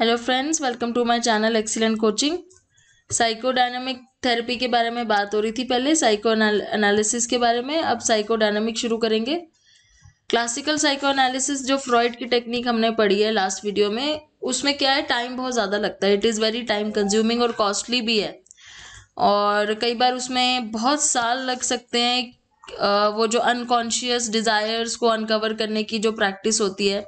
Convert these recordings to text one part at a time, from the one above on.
Hello friends welcome to my channel excellent coaching psychodynamic therapy के बारे में बात हो रही थी पहले साइको एनालिसिस के बारे में अब साइकोडायनामिक शुरू करेंगे क्लासिकल साइको एनालिसिस जो फ्रॉइड की टेक्निक हमने पढ़ी है लास्ट वीडियो में उसमें क्या है टाइम बहुत ज़्यादा लगता है it is very time consuming और कॉस्टली भी है और कई बार उसमें बहुत साल लग सकते हैं वो जो अनकॉन्शियस डिज़ायर्स को अनकवर करने की जो प्रैक्टिस होती है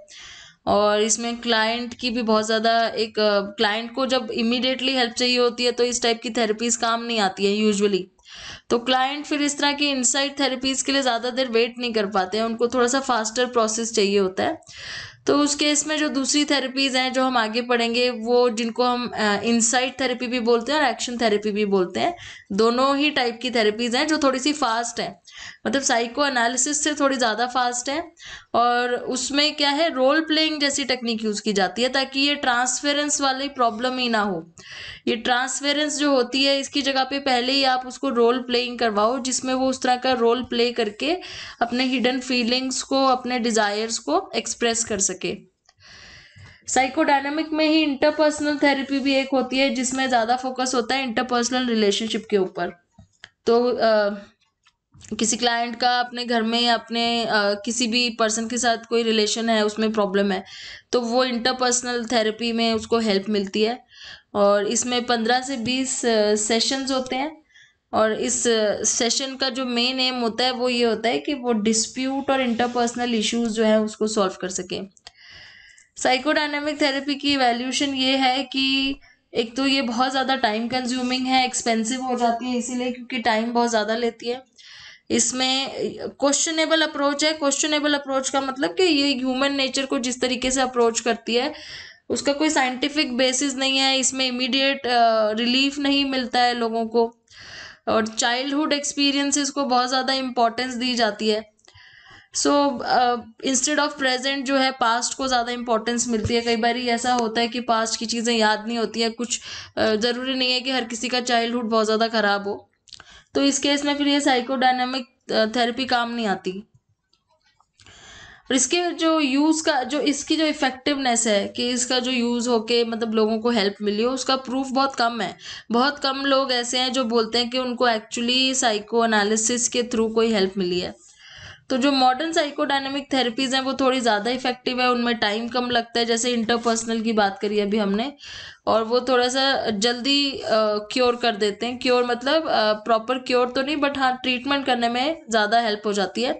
और इसमें क्लाइंट की भी बहुत ज़्यादा एक क्लाइंट को जब इमिडिएटली हेल्प चाहिए होती है तो इस टाइप की थेरेपीज काम नहीं आती है यूजुअली तो क्लाइंट फिर इस तरह की इनसाइट थेरेपीज के लिए ज़्यादा देर वेट नहीं कर पाते हैं उनको थोड़ा सा फास्टर प्रोसेस चाहिए होता है तो उस केस में जो दूसरी थेरेपीज़ हैं जो हम आगे पढ़ेंगे वो जिनको हम इनसाइट थेरेपी भी बोलते हैं और एक्शन थेरेपी भी बोलते हैं दोनों ही टाइप की थेरेपीज़ हैं जो थोड़ी सी फास्ट हैं मतलब साइको एनालिसिस से थोड़ी ज़्यादा फास्ट है और उसमें क्या है रोल प्लेइंग जैसी टेक्निक यूज़ की जाती है ताकि ये ट्रांसफेरेंस वाली प्रॉब्लम ही ना हो ये ट्रांसफेरेंस जो होती है इसकी जगह पे पहले ही आप उसको रोल प्लेइंग करवाओ जिसमें वो उस तरह का रोल प्ले करके अपने हिडन फीलिंग्स को अपने डिज़ायर्स को एक्सप्रेस कर सके साइकोडायनामिक में ही इंटरपर्सनल थेरेपी भी एक होती है जिसमें ज़्यादा फोकस होता है इंटरपर्सनल रिलेशनशिप के ऊपर तो आ, किसी क्लाइंट का अपने घर में अपने आ, किसी भी पर्सन के साथ कोई रिलेशन है उसमें प्रॉब्लम है तो वो इंटरपर्सनल थेरेपी में उसको हेल्प मिलती है और इसमें पंद्रह से बीस सेशंस होते हैं और इस सेशन का जो मेन एम होता है वो ये होता है कि वो डिस्प्यूट और इंटरपर्सनल इश्यूज जो है उसको सॉल्व कर सकें साइकोडाइनमिक थेरेपी की वैल्यूशन ये है कि एक तो ये बहुत ज़्यादा टाइम कंज्यूमिंग है एक्सपेंसिव हो जाती है इसीलिए क्योंकि टाइम बहुत ज़्यादा लेती है इसमें क्वेश्चनेबल अप्रोच है क्वेश्चनेबल अप्रोच का मतलब कि ये ह्यूमन नेचर को जिस तरीके से अप्रोच करती है उसका कोई साइंटिफिक बेसिस नहीं है इसमें इमीडिएट रिलीफ नहीं मिलता है लोगों को और चाइल्डहुड एक्सपीरियंसेस को बहुत ज़्यादा इम्पोर्टेंस दी जाती है सो इंस्टेड ऑफ प्रेजेंट जो है पास्ट को ज़्यादा इंपॉर्टेंस मिलती है कई बार ऐसा होता है कि पास्ट की चीज़ें याद नहीं होती है कुछ uh, ज़रूरी नहीं है कि हर किसी का चाइल्डहुड बहुत ज़्यादा ख़राब हो तो इस केस में फिर ये साइकोडायनामिक थेरेपी काम नहीं आती और इसके जो यूज़ का जो इसकी जो इफ़ेक्टिवनेस है कि इसका जो यूज़ होके मतलब लोगों को हेल्प मिली हो उसका प्रूफ बहुत कम है बहुत कम लोग ऐसे हैं जो बोलते हैं कि उनको एक्चुअली साइको एनालिसिस के थ्रू कोई हेल्प मिली है तो जो मॉडर्न साइकोडायनेमिक थेरेपीज हैं वो थोड़ी ज़्यादा इफेक्टिव है उनमें टाइम कम लगता है जैसे इंटरपर्सनल की बात करी अभी हमने और वो थोड़ा सा जल्दी क्योर कर देते हैं क्योर मतलब प्रॉपर क्योर तो नहीं बट हाँ ट्रीटमेंट करने में ज़्यादा हेल्प हो जाती है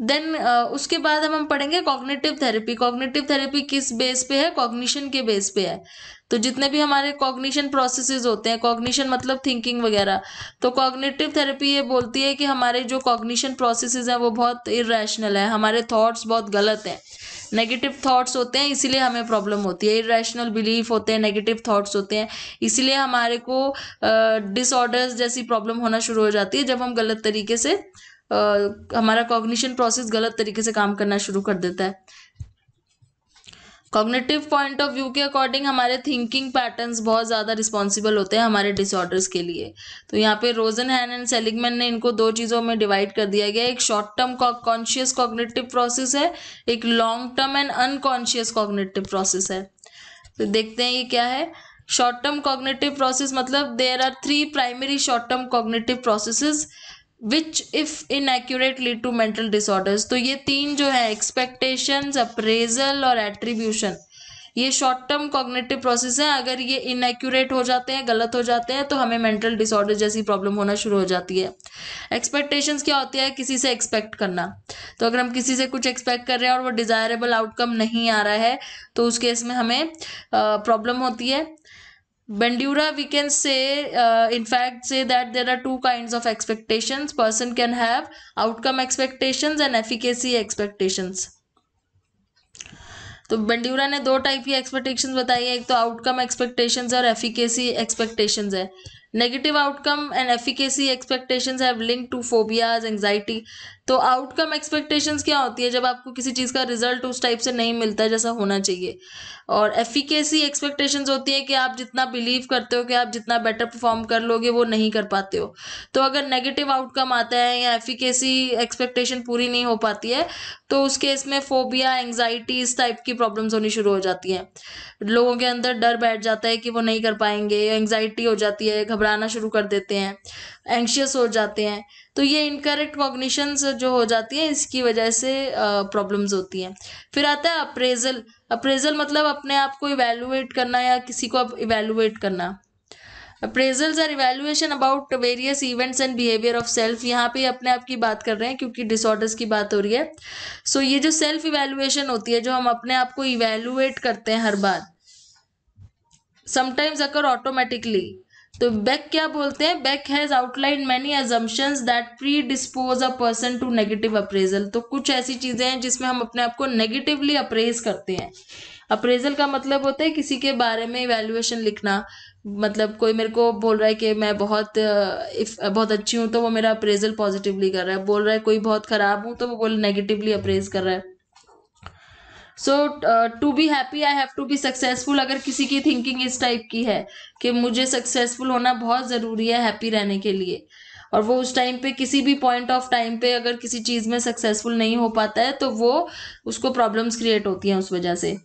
देन uh, उसके बाद हम हम पढ़ेंगे कॉग्नेटिव थेरेपी कॉग्नेटिव थेरेपी किस बेस पे है कॉग्निशन के बेस पे है तो जितने भी हमारे कॉग्निशन प्रोसेसेस होते हैं कॉग्निशन मतलब थिंकिंग वगैरह तो कॉग्निटिव थेरेपी ये बोलती है कि हमारे जो कॉग्निशन प्रोसेसेस हैं वो बहुत इरेशनल है हमारे थॉट्स बहुत गलत हैं नेगेटिव थॉट्स होते हैं इसीलिए हमें प्रॉब्लम होती है इरेशनल बिलीफ होते हैं नेगेटिव थॉट्स होते हैं इसीलिए हमारे को डिसऑर्डर्स uh, जैसी प्रॉब्लम होना शुरू हो जाती है जब हम गलत तरीके से Uh, हमारा कॉग्निशन प्रोसेस गलत तरीके से काम करना शुरू कर देता है कॉग्नेटिव पॉइंट ऑफ व्यू के अकॉर्डिंग हमारे थिंकिंग पैटर्न्स बहुत ज़्यादा रिस्पॉन्सिबल होते हैं हमारे डिसऑर्डर्स के लिए तो यहाँ पे रोजन हैन एंड सेलिगमैन ने इनको दो चीज़ों में डिवाइड कर दिया गया एक short term conscious cognitive process है एक long term and unconscious cognitive process है तो देखते हैं ये क्या है शॉर्ट टर्म कॉग्नेटिव प्रोसेस मतलब there are three primary short term cognitive processes which if inaccurate lead to mental disorders तो ये तीन जो है एक्सपेक्टेशंस अप्रेजल और एट्रीब्यूशन ये शॉर्ट टर्म कॉग्नेटिव प्रोसेस है अगर ये इनएक्यूरेट हो जाते हैं गलत हो जाते हैं तो हमें मेंटल डिसऑर्डर जैसी प्रॉब्लम होना शुरू हो जाती है एक्सपेक्टेशंस क्या होती है किसी से एक्सपेक्ट करना तो अगर हम किसी से कुछ एक्सपेक्ट कर रहे हैं और वो डिज़ायरेबल आउटकम नहीं आ रहा है तो उस केस में हमें प्रॉब्लम होती है Bandura, we can say, uh, in fact, say that there are two kinds of expectations. Person can have outcome expectations and efficacy expectations. तो बंडीवरा ने दो टाइप की एक्सपेक्टेशन बताई है एक तो आउटकम एक्सपेक्टेशंस और एफिकेसी एक्सपेक्टेशंस है negative outcome and efficacy expectations have link to phobias anxiety तो आउटकम एक्सपेक्टेशंस क्या होती है जब आपको किसी चीज़ का रिजल्ट उस टाइप से नहीं मिलता है जैसा होना चाहिए और एफिकेसी एक्सपेक्टेशंस होती है कि आप जितना बिलीव करते हो कि आप जितना बेटर परफॉर्म कर लोगे वो नहीं कर पाते हो तो अगर नेगेटिव आउटकम आता है या एफिकेसी एक्सपेक्टेशन पूरी नहीं हो पाती है तो उस केस में फोबिया एंगजाइटी इस टाइप की प्रॉब्लम्स होनी शुरू हो जाती हैं लोगों के अंदर डर बैठ जाता है कि वो नहीं कर पाएंगे एंगजाइटी हो जाती है घबराना शुरू कर देते हैं एंशियस हो जाते हैं तो ये इनकरेक्ट कॉग्निशंस जो हो जाती हैं इसकी वजह से प्रॉब्लम्स होती हैं फिर आता है अप्रेजल अप्रेजल मतलब अपने आप को इवेलुएट करना या किसी को इवेलुएट करना appraisals are evaluation about various events and behaviour of self यहाँ पे अपने आप की बात कर रहे हैं क्योंकि डिसऑर्डर्स की बात हो रही है सो so, ये जो सेल्फ इवेलुएशन होती है जो हम अपने आप को इवेलुएट करते हैं हर बार समटाइम्स अकर ऑटोमेटिकली तो बैक क्या बोलते हैं Beck has outline many assumptions that predispose a person to negative appraisal तो कुछ ऐसी चीज़ें हैं जिसमें हम अपने आप को नेगेटिवली अप्रेज करते हैं अप्रेजल का मतलब होता है किसी के बारे में इवेल्युएशन लिखना मतलब कोई मेरे को बोल रहा है कि मैं बहुत इफ बहुत अच्छी हूँ तो वो मेरा अप्रेजल पॉजिटिवली कर रहा है बोल रहा है कोई बहुत ख़राब हूँ तो वो बोल नेगेटिवली अप्रेज कर रहा है so to be happy I have to be successful अगर किसी की थिंकिंग इस टाइप की है कि मुझे सक्सेसफुल होना बहुत ज़रूरी है हैप्पी रहने के लिए और वो उस टाइम पे किसी भी पॉइंट ऑफ टाइम पे अगर किसी चीज़ में सक्सेसफुल नहीं हो पाता है तो वो उसको प्रॉब्लम्स क्रिएट होती हैं उस वजह से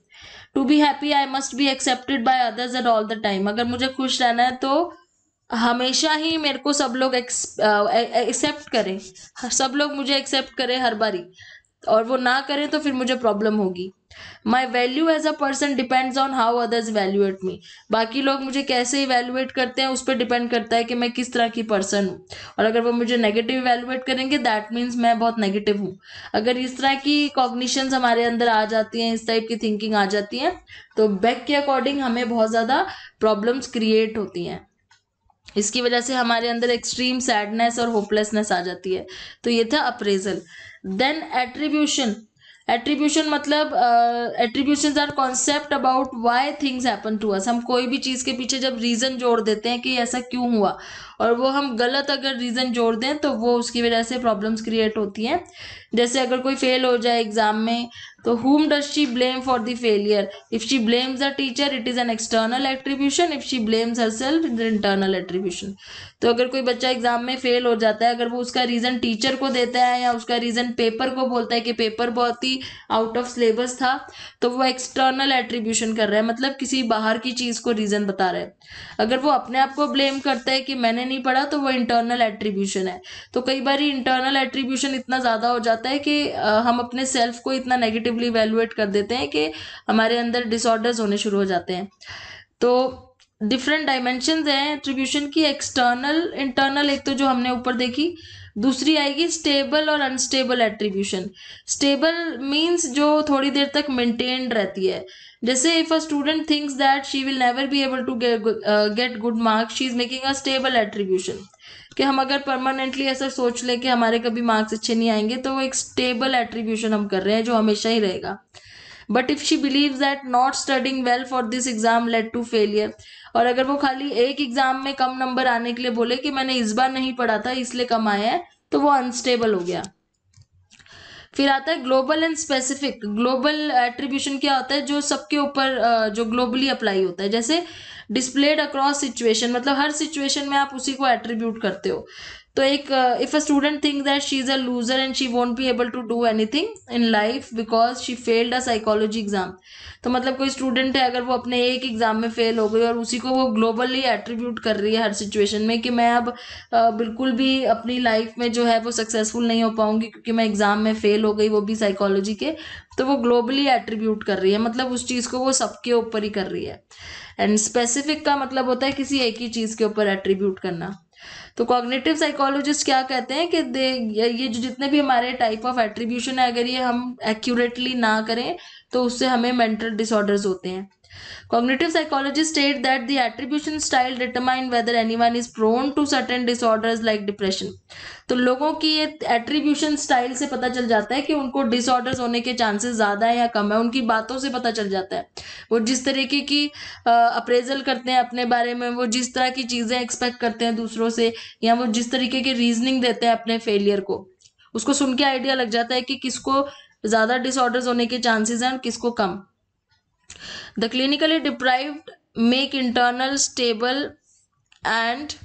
to be happy I must be accepted by others at all the time अगर मुझे खुश रहना है तो हमेशा ही मेरे को सब लोग एक्सेप्ट uh, करें सब लोग मुझे एक्सेप्ट करें हर बारी और वो ना करें तो फिर मुझे प्रॉब्लम होगी my value as a person depends on how others valuate me बाकी लोग मुझे कैसे इवेल्युएट करते हैं उस पर डिपेंड करता है कि मैं किस तरह की पर्सन हूँ और अगर वो मुझे नेगेटिव इवेल्युएट करेंगे दैट मीन्स मैं बहुत नेगेटिव हूँ अगर इस तरह की कॉग्निशंस हमारे अंदर आ जाती हैं इस टाइप की थिंकिंग आ जाती है तो बैक के अकॉर्डिंग हमें बहुत ज़्यादा प्रॉब्लम्स क्रिएट होती हैं इसकी वजह से हमारे अंदर एक्सट्रीम सैडनेस और होपलेसनेस आ जाती है तो ये था अप्रेजल देन एट्रीब्यूशन एट्रीब्यूशन मतलब attribution are concept about why things happen to us हम कोई भी चीज़ के पीछे जब रीज़न जोड़ देते हैं कि ऐसा क्यों हुआ और वो हम गलत अगर रीज़न जोड़ दें तो वो उसकी वजह से प्रॉब्लम्स क्रिएट होती हैं जैसे अगर कोई फेल हो जाए एग्जाम में तो whom does she blame for the failure if she blames a teacher it is an external attribution if she blames herself is internal attribution तो अगर कोई बच्चा एग्जाम में फेल हो जाता है अगर वो उसका रीज़न टीचर को देता है या उसका रीज़न पेपर को बोलता है कि पेपर बहुत ही आउट ऑफ सिलेबस था तो वो एक्सटर्नल एट्रीब्यूशन कर रहा है मतलब किसी बाहर की चीज़ को रीज़न बता रहा है अगर वो अपने आप को ब्लेम करता है कि मैंने नहीं पढ़ा तो वो इंटरनल एट्रीब्यूशन है तो कई बार इंटरनल एट्रीब्यूशन इतना ज़्यादा हो जाता जाता है कि हम अपने सेल्फ को इतना नेगेटिवली वैल्यूएट कर देते हैं कि हमारे अंदर डिसऑर्डर्स होने शुरू हो जाते हैं तो डिफरेंट डायमेंशन हैं एट्रीब्यूशन की एक्सटर्नल इंटरनल एक तो जो हमने ऊपर देखी दूसरी आएगी स्टेबल और अनस्टेबल एट्रीब्यूशन स्टेबल मीन्स जो थोड़ी देर तक मेंटेन्ड रहती है जैसे if a student thinks that she will never be able to get good marks she is making a stable attribution कि हम अगर परमानेंटली ऐसा सोच ले कि हमारे कभी मार्क्स अच्छे नहीं आएंगे तो वो एक स्टेबल एट्रीब्यूशन हम कर रहे हैं जो हमेशा ही रहेगा but if she believe that not studying well for this exam led to failure और अगर वो खाली एक एग्ज़ाम में कम नंबर आने के लिए बोले कि मैंने इस बार नहीं पढ़ा था इसलिए कम आया है तो वो अनस्टेबल हो गया फिर आता है global and specific global attribution क्या होता है जो सबके ऊपर जो ग्लोबली अप्लाई होता है जैसे डिस्प्लेड अक्रॉस सिचुएशन मतलब हर सिचुएशन में आप उसी को एट्रीब्यूट करते हो तो एक if a student think that she is a loser and she won't be able to do anything in life because she failed a psychology exam तो मतलब कोई स्टूडेंट है अगर वो अपने एक एग्जाम में फेल हो गई और उसी को वो ग्लोबली एट्रीब्यूट कर रही है हर सिचुएशन में कि मैं अब uh, बिल्कुल भी अपनी लाइफ में जो है वो सक्सेसफुल नहीं हो पाऊंगी क्योंकि मैं एग्जाम में फेल हो गई वो भी साइकोलॉजी के तो वो ग्लोबली एट्रीब्यूट कर रही है मतलब उस चीज़ को वो सबके ऊपर ही कर रही है एंड स्पेसिफिक का मतलब होता है किसी एक ही चीज़ के ऊपर एट्रीब्यूट करना तो कॉग्नेटिव साइकोलॉजिस्ट क्या कहते हैं कि दे ये जो जितने भी हमारे टाइप ऑफ एट्रीब्यूशन है अगर ये हम एक्यूरेटली ना करें तो उससे हमें मेंटल डिसऑर्डर्स होते हैं Cognitive psychologists state that the attribution style determine whether anyone is prone to certain disorders like depression. तो लोगों की ये एट्रीब्यूशन स्टाइल से पता चल जाता है कि उनको डिसऑर्डर्स होने के चांसेस ज़्यादा है या कम है उनकी बातों से पता चल जाता है वो जिस तरीके की अप्रेजल करते हैं अपने बारे में वो जिस तरह की चीज़ें एक्सपेक्ट करते हैं दूसरों से या वो जिस तरीके के रीजनिंग देते हैं अपने फेलियर को उसको सुन के आइडिया लग जाता है कि किसको ज़्यादा डिसऑर्डर्स होने के चांसेस हैं और किसको कम The clinically deprived make internal stable and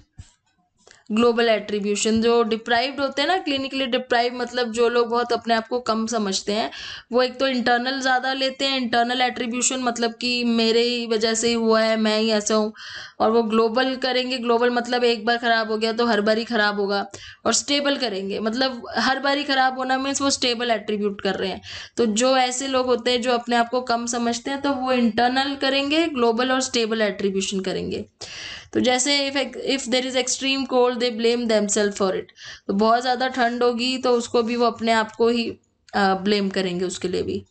global attribution जो डिप्राइव्ड होते हैं ना क्लिनिकली डिप्राइव मतलब जो लोग बहुत अपने आप को कम समझते हैं वो एक तो इंटरनल ज़्यादा लेते हैं इंटरनल एट्रीब्यूशन मतलब कि मेरे ही वजह से ही हुआ है मैं ही ऐसा हूँ और वो ग्लोबल करेंगे ग्लोबल मतलब एक बार ख़राब हो गया तो हर बार ही ख़राब होगा और स्टेबल करेंगे मतलब हर बार ही ख़राब होना मीन्स वो स्टेबल एट्रीब्यूट कर रहे हैं तो जो ऐसे लोग होते हैं जो अपने आप को कम समझते हैं तो वो इंटरनल करेंगे ग्लोबल और स्टेबल एट्रीब्यूशन करेंगे तो जैसे if if there is extreme cold they blame themself for it तो बहुत ज़्यादा ठंड होगी तो उसको भी वो अपने आप को ही ब्लेम करेंगे उसके लिए भी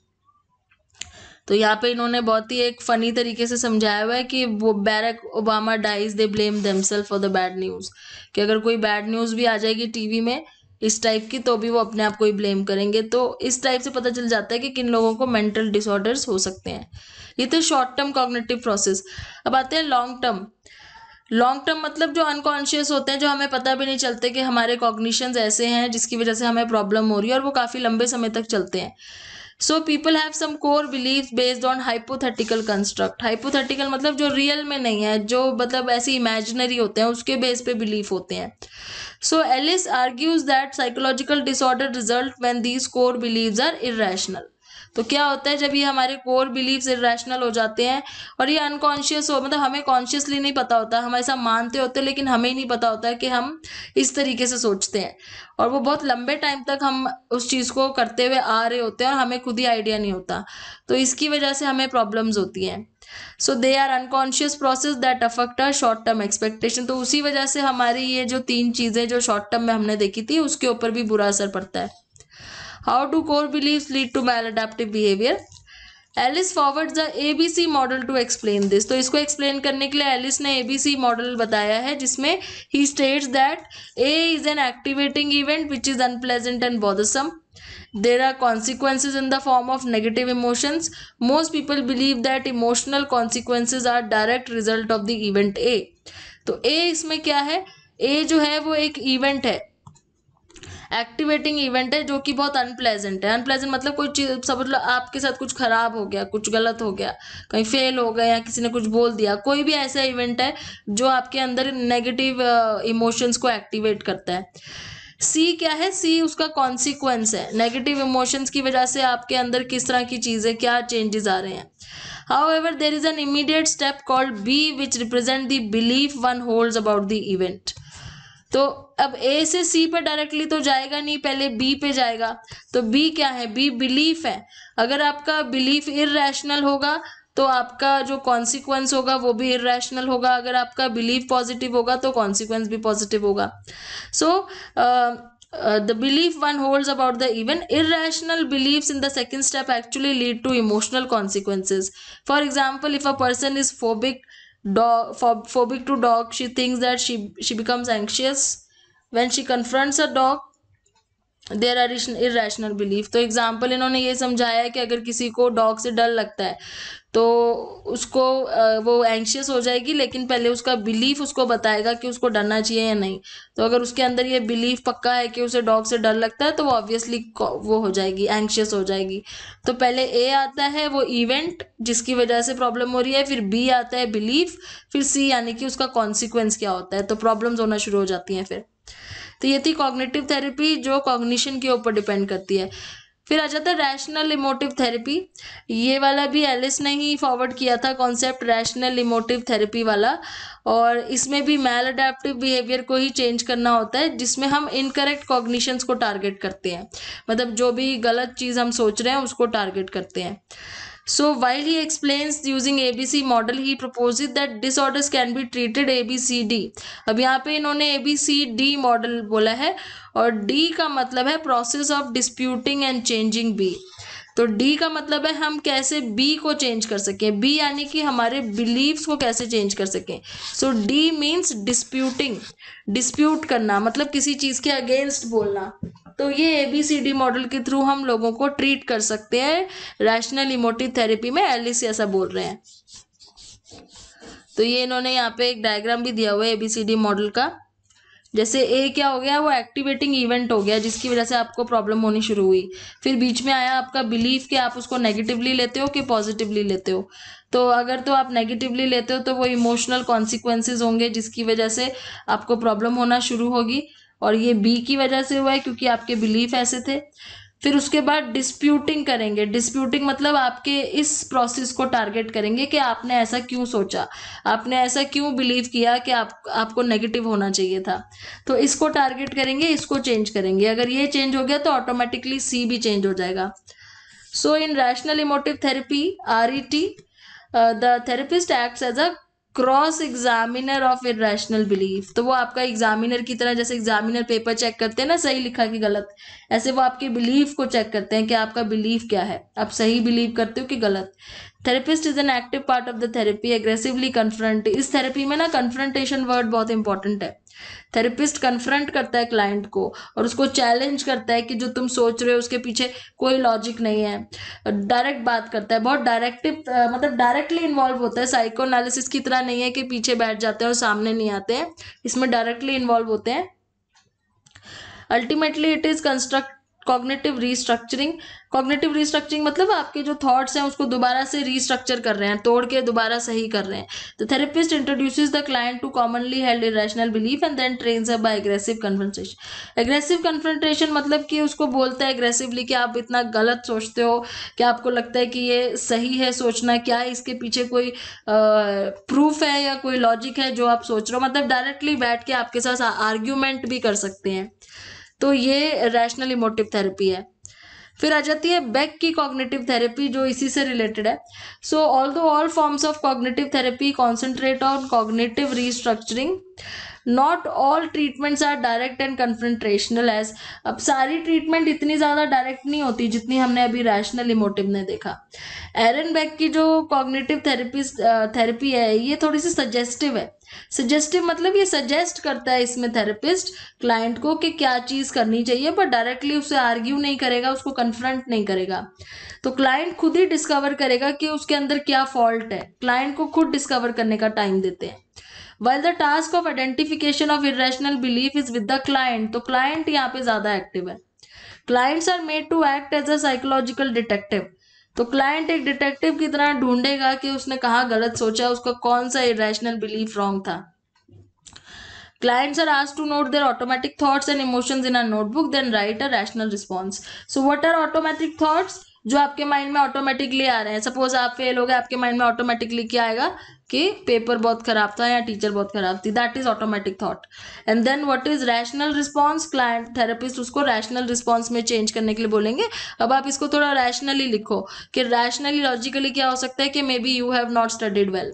तो यहाँ पे इन्होंने बहुत ही एक फ़नी तरीके से समझाया हुआ है कि वो Barack Obama dies they blame self for the bad news कि अगर कोई बैड न्यूज़ भी आ जाएगी टीवी में इस टाइप की तो भी वो अपने आप को ही ब्लेम करेंगे तो इस टाइप से पता चल जाता है कि किन लोगों को मेंटल डिसऑर्डर्स हो सकते हैं ये तो शॉर्ट टर्म कॉग्नेटिव प्रोसेस अब आते हैं लॉन्ग टर्म लॉन्ग टर्म मतलब जो अनकॉन्शियस होते हैं जो हमें पता भी नहीं चलते कि हमारे कॉग्निशन ऐसे हैं जिसकी वजह से हमें प्रॉब्लम हो रही है और वो काफ़ी लंबे समय तक चलते हैं so people have some core believe based on hypothetical construct hypothetical मतलब जो रियल में नहीं है जो मतलब ऐसे इमेजिनरी होते हैं उसके बेस पे बिलीफ होते हैं so Ellis argues that psychological disorder result when these core believe are irrational तो क्या होता है जब ये हमारे कोर बिलीव्स इेशनल हो जाते हैं और ये अनकॉन्शियस हो मतलब हमें कॉन्शियसली नहीं पता होता हम ऐसा मानते होते लेकिन हमें नहीं पता होता कि हम इस तरीके से सोचते हैं और वो बहुत लंबे टाइम तक हम उस चीज़ को करते हुए आ रहे होते हैं और हमें खुद ही आइडिया नहीं होता तो इसकी वजह से हमें प्रॉब्लम्स होती हैं so they are unconscious process that affect our short term expectation तो उसी वजह से हमारी ये जो तीन चीज़ें जो शॉर्ट टर्म में हमने देखी थी उसके ऊपर भी बुरा असर पड़ता है how do core beliefs lead to maladaptive behavior Ellis forward the A B C model to explain this तो इसको एक्सप्लेन करने के लिए एलिस ने ए बी सी मॉडल बताया है जिसमें he states that A is an activating event which is unpleasant and bothersome there are consequences in the form of negative emotions most people believe that emotional consequences are direct result of the event A तो A इसमें क्या है ए जो है वो एक event है activating event है जो कि बहुत अनप्लेजेंट है अनप्लेजेंट मतलब कोई चीज समझ मतलब लो आपके साथ कुछ खराब हो गया कुछ गलत हो गया कहीं फेल हो गया या किसी ने कुछ बोल दिया कोई भी ऐसा इवेंट है जो आपके अंदर नेगेटिव इमोशंस uh, को एक्टिवेट करता है सी क्या है सी उसका कॉन्सिक्वेंस है नेगेटिव इमोशंस की वजह से आपके अंदर किस तरह की चीज़ें क्या चेंजेस आ रहे हैं however there is an immediate step called B which represent the belief one holds about the event तो अब ए से सी पे डायरेक्टली तो जाएगा नहीं पहले बी पे जाएगा तो बी क्या है बी बिलीफ है अगर आपका बिलीफ इरेशनल होगा तो आपका जो कॉन्सिक्वेंस होगा वो भी इेशनल होगा अगर आपका बिलीफ पॉजिटिव होगा तो कॉन्सिक्वेंस भी पॉजिटिव होगा so the belief one holds about the event irrational believe in the second step actually lead to emotional consequences for example if a person is phobic dog phobic to dog she thinks that she she becomes anxious when she confronts a dog there are irrational belief तो example इन्होंने ये समझाया कि अगर किसी को dog से डर लगता है तो उसको वो एंशियस हो जाएगी लेकिन पहले उसका बिलीफ उसको बताएगा कि उसको डरना चाहिए या नहीं तो अगर उसके अंदर ये बिलीफ पक्का है कि उसे डॉग से डर लगता है तो वो ऑब्वियसली वो हो जाएगी एंशियस हो जाएगी तो पहले ए आता है वो इवेंट जिसकी वजह से प्रॉब्लम हो रही है फिर बी आता है बिलीफ फिर सी यानी कि उसका कॉन्सिक्वेंस क्या होता है तो प्रॉब्लम्स होना शुरू हो जाती हैं फिर तो ये थी कॉग्नेटिव थेरेपी जो कॉग्निशन के ऊपर डिपेंड करती है फिर आ जाता है रैशनल इमोटिव थेरेपी ये वाला भी एलिस ने ही फॉरवर्ड किया था कॉन्सेप्ट रैशनल इमोटिव थेरेपी वाला और इसमें भी मेल अडेप्टिव बिहेवियर को ही चेंज करना होता है जिसमें हम इनकरेक्ट कॉग्निशंस को टारगेट करते हैं मतलब जो भी गलत चीज़ हम सोच रहे हैं उसको टारगेट करते हैं So while he explains using ABC model, he proposes that disorders can be treated ABCD. अब यहाँ पे इन्होंने ABCD model बोला है और D का मतलब है process of disputing and changing B. तो D का मतलब है हम कैसे B को चेंज कर सकें B यानी कि हमारे बिलीव्स को कैसे चेंज कर सकें so D means disputing dispute करना मतलब किसी चीज़ के अगेंस्ट बोलना तो ये A B C D model के थ्रू हम लोगों को ट्रीट कर सकते हैं रैशनल इमोटिव थेरेपी में एलिस ऐसा बोल रहे हैं तो ये इन्होंने यहाँ पे एक डायग्राम भी दिया हुआ है A B C D model का जैसे ए क्या हो गया वो एक्टिवेटिंग इवेंट हो गया जिसकी वजह से आपको प्रॉब्लम होनी शुरू हुई फिर बीच में आया आपका बिलीफ कि आप उसको नेगेटिवली लेते हो कि पॉजिटिवली लेते हो तो अगर तो आप नेगेटिवली लेते हो तो वो इमोशनल कॉन्सिक्वेंसेज होंगे जिसकी वजह से आपको प्रॉब्लम होना शुरू होगी और ये बी की वजह से हुआ है क्योंकि आपके बिलीफ ऐसे थे फिर उसके बाद डिस्प्यूटिंग करेंगे डिस्प्यूटिंग मतलब आपके इस प्रोसेस को टारगेट करेंगे कि आपने ऐसा क्यों सोचा आपने ऐसा क्यों बिलीव किया कि आप आपको नेगेटिव होना चाहिए था तो इसको टारगेट करेंगे इसको चेंज करेंगे अगर ये चेंज हो गया तो ऑटोमेटिकली सी भी चेंज हो जाएगा so in rational emotive therapy R E T the therapist acts as a cross examiner of irrational belief तो वो आपका एग्जामिनर की तरह जैसे एग्जामिनर पेपर चेक करते हैं ना सही लिखा कि गलत ऐसे वो आपकी बिलीफ को चेक करते हैं कि आपका बिलीफ क्या है आप सही बिलीव करते हो कि गलत therapist is an active part of the therapy aggressively confront इस थेरेपी में ना कन्फ्रंटेशन वर्ड बहुत इंपॉर्टेंट है थेरेपिस्ट कन्फ्रंट करता है क्लाइंट को और उसको चैलेंज करता है कि जो तुम सोच रहे हो उसके पीछे कोई लॉजिक नहीं है डायरेक्ट बात करता है बहुत डायरेक्टिव मतलब डायरेक्टली इन्वॉल्व होता है साइको एनालिसिस की तरह नहीं है कि पीछे बैठ जाते हैं और सामने नहीं आते हैं इसमें डायरेक्टली इन्वॉल्व होते हैं ultimately it is construct cognitive restructuring cognitive restructuring मतलब आपके जो थॉट्स हैं उसको दोबारा से रिस्ट्रक्चर कर रहे हैं तोड़ के दोबारा सही कर रहे हैं तो therapist introduces the client to commonly held irrational belief and then train up by aggressive confrontation aggressive confrontation मतलब कि उसको बोलता है एग्रेसिवली कि आप इतना गलत सोचते हो कि आपको लगता है कि ये सही है सोचना क्या इसके पीछे कोई प्रूफ है या कोई लॉजिक है जो आप सोच रहे हो मतलब डायरेक्टली बैठ के आपके साथ आर्ग्यूमेंट भी कर सकते हैं तो ये रैशनल इमोटिव थेरेपी है फिर आ जाती है बैक की कॉग्नेटिव थेरेपी जो इसी से रिलेटेड है so although all forms of cognitive therapy concentrate on cognitive restructuring not all treatments are direct and confrontational as अब सारी ट्रीटमेंट इतनी ज़्यादा डायरेक्ट नहीं होती जितनी हमने अभी रैशनल इमोटिव ने देखा एरन बैक की जो कॉग्नेटिव थेरेपी थेरेपी है ये थोड़ी सी सजेस्टिव है सजेस्टिव मतलब ये सजेस्ट करता है इसमें थेरेपिस्ट क्लाइंट को कि क्या चीज़ करनी चाहिए बट डायरेक्टली उसे आर्ग्यू नहीं करेगा उसको कन्फ्रंट नहीं करेगा तो क्लाइंट खुद ही डिस्कवर करेगा कि उसके अंदर क्या फॉल्ट है क्लाइंट को खुद डिस्कवर करने का टाइम देते हैं well the task of identification of irrational belief is with the client तो क्लाइंट यहाँ पे ज्यादा एक्टिव है clients are made to act as a psychological detective तो क्लाइंट एक डिटेक्टिव की तरह ढूंढेगा कि उसने कहा गलत सोचा उसका कौन सा इेशनल बिलीफ रॉन्ग था clients are asked to note their automatic thoughts and emotions in a notebook then write a rational response so what are automatic thoughts जो आपके माइंड में ऑटोमेटिकली आ रहे हैं सपोज आप फेल हो गए आपके माइंड में ऑटोमेटिकली क्या आएगा कि पेपर बहुत ख़राब था या टीचर बहुत ख़राब थी that is automatic thought and then what is rational response client therapist उसको रैशनल रिस्पॉन्स में चेंज करने के लिए बोलेंगे अब आप इसको थोड़ा रैशनली लिखो कि रैशनली लॉजिकली क्या हो सकता है कि maybe you have not studied well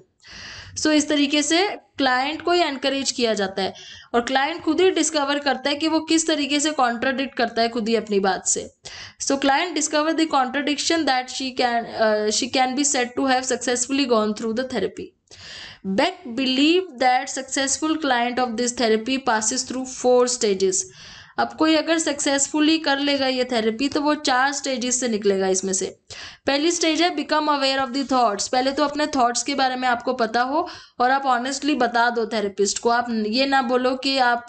so इस तरीके से क्लाइंट को ही एनकरेज किया जाता है और क्लाइंट खुद ही डिस्कवर करता है कि वो किस तरीके से कॉन्ट्राडिक्ट करता है खुद ही अपनी बात से so client discover the contradiction that she can she can be set to have successfully gone through the therapy Beck believe that successful client of this therapy passes through four stages अब कोई अगर successfully कर लेगा ये therapy तो वो चार stages से निकलेगा इसमें से पहली स्टेज है become aware of the thoughts पहले तो अपने थॉट्स के बारे में आपको पता हो और आप ऑनेस्टली बता दो थेरेपिस्ट को आप ये ना बोलो कि आप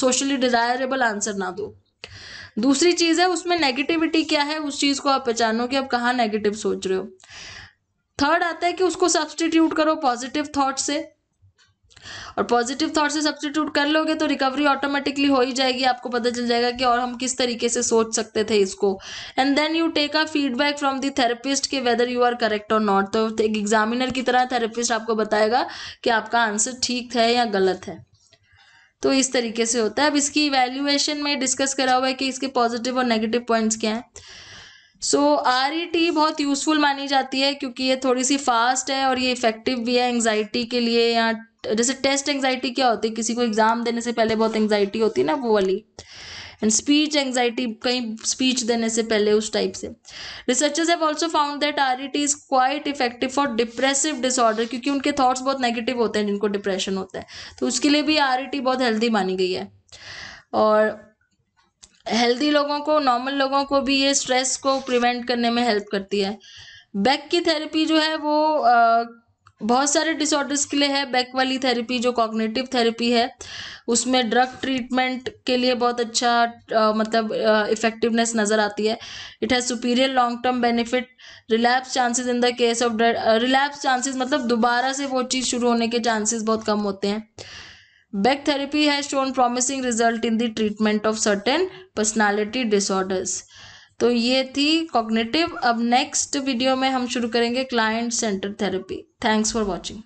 सोशली डिजायरेबल आंसर ना दो दूसरी चीज़ है उसमें नेगेटिविटी क्या है उस चीज़ को आप पहचानो कि आप कहाँ नेगेटिव सोच रहे हो थर्ड आता है कि उसको सब्सटीट्यूट करो पॉजिटिव थॉट से और पॉजिटिव थॉट से सब्सटीट्यूट कर लोगे तो रिकवरी ऑटोमेटिकली हो ही जाएगी आपको पता चल जाएगा कि और हम किस तरीके से सोच सकते थे इसको and then you take a feedback from the therapist के वेदर यू आर करेक्ट और नॉट तो एक एग्जामिनर की तरह थेरेपिस्ट आपको बताएगा कि आपका आंसर ठीक है या गलत है तो इस तरीके से होता है अब इसकी इवेल्यूएशन में डिस्कस करा हुआ है कि इसके पॉजिटिव और नेगेटिव पॉइंट्स क्या हैं सो आर ई टी बहुत यूज़फुल मानी जाती है क्योंकि ये थोड़ी सी फास्ट है और ये इफ़ेक्टिव भी है एंगजाइटी के लिए या जैसे टेस्ट एंगजाइटी क्या होती है किसी को एग्ज़ाम देने से पहले बहुत एंगजाइटी होती है ना वो वाली एंड स्पीच एंगजाइटी कहीं स्पीच देने से पहले उस टाइप से researchers have also found that R E T is quite effective for depressive disorder क्योंकि उनके थॉट्स बहुत नेगेटिव होते हैं जिनको डिप्रेशन होता है तो उसके लिए भी आर ई टी बहुत हेल्दी मानी गई है और हेल्दी लोगों को नॉर्मल लोगों को भी ये स्ट्रेस को प्रिवेंट करने में हेल्प करती है बैक की थेरेपी जो है वो आ, बहुत सारे डिसऑर्डर्स के लिए है बैक वाली थेरेपी जो कॉग्निटिव थेरेपी है उसमें ड्रग ट्रीटमेंट के लिए बहुत अच्छा आ, मतलब इफेक्टिवनेस नज़र आती है it has superior long term benefit relapse chances in the case of relapse chances मतलब दोबारा से वो चीज़ शुरू होने के चांसेस बहुत कम होते हैं Beck therapy has shown promising result in the treatment of certain personality disorders. तो ये थी कॉग्निटिव अब नेक्स्ट वीडियो में हम शुरू करेंगे client centre therapy thanks for watching